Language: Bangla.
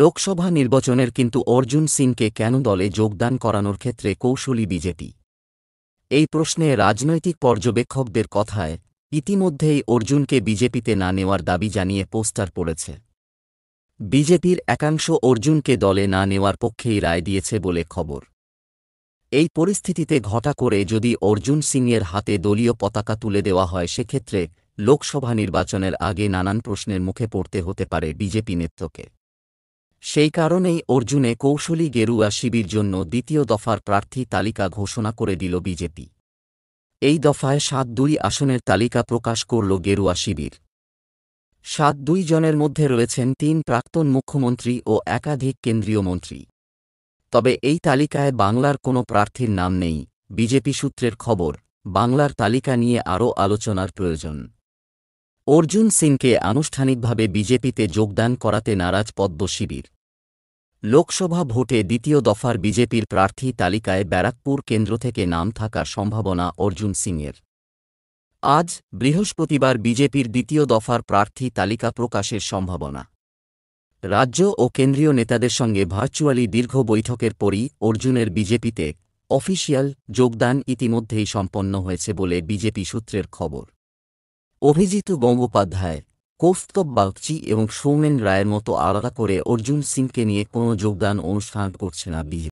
লোকসভা নির্বাচনের কিন্তু অর্জুন সিংকে কেন দলে যোগদান করানোর ক্ষেত্রে কৌশলী বিজেপি এই প্রশ্নে রাজনৈতিক পর্যবেক্ষকদের কথায় ইতিমধ্যেই অর্জুনকে বিজেপিতে না নেওয়ার দাবি জানিয়ে পোস্টার পড়েছে বিজেপির একাংশ অর্জুনকে দলে না নেওয়ার পক্ষেই রায় দিয়েছে বলে খবর এই পরিস্থিতিতে ঘটা করে যদি অর্জুন সিংয়ের হাতে দলীয় পতাকা তুলে দেওয়া হয় সেক্ষেত্রে লোকসভা নির্বাচনের আগে নানান প্রশ্নের মুখে পড়তে হতে পারে বিজেপি নেত্রকে সেই কারণেই অর্জুনে কৌশলী গেরুয়া শিবির জন্য দ্বিতীয় দফার প্রার্থী তালিকা ঘোষণা করে দিল বিজেপি এই দফায় সাত দুই আসনের তালিকা প্রকাশ করল গেরুয়া শিবির সাত দুই জনের মধ্যে রয়েছেন তিন প্রাক্তন মুখ্যমন্ত্রী ও একাধিক কেন্দ্রীয় মন্ত্রী তবে এই তালিকায় বাংলার কোনো প্রার্থীর নাম নেই বিজেপি সূত্রের খবর বাংলার তালিকা নিয়ে আরও আলোচনার প্রয়োজন অর্জুন সিংকে আনুষ্ঠানিকভাবে বিজেপিতে যোগদান করাতে নারাজ পদ্ম শিবির লোকসভা ভোটে দ্বিতীয় দফার বিজেপির প্রার্থী তালিকায় ব্যারাকপুর কেন্দ্র থেকে নাম থাকার সম্ভাবনা অর্জুন সিংয়ের আজ বৃহস্পতিবার বিজেপির দ্বিতীয় দফার প্রার্থী তালিকা প্রকাশের সম্ভাবনা রাজ্য ও কেন্দ্রীয় নেতাদের সঙ্গে ভার্চুয়ালি দীর্ঘ বৈঠকের পরই অর্জুনের বিজেপিতে অফিসিয়াল যোগদান ইতিমধ্যেই সম্পন্ন হয়েছে বলে বিজেপি সূত্রের খবর অভিজিৎ গঙ্গোপাধ্যায় কৌস্তব বাগচি এবং সৌমেন রায়ের মতো আলাদা করে অর্জুন সিংকে নিয়ে কোনো যোগদান অনুষ্ঠান করছে না বিজেপি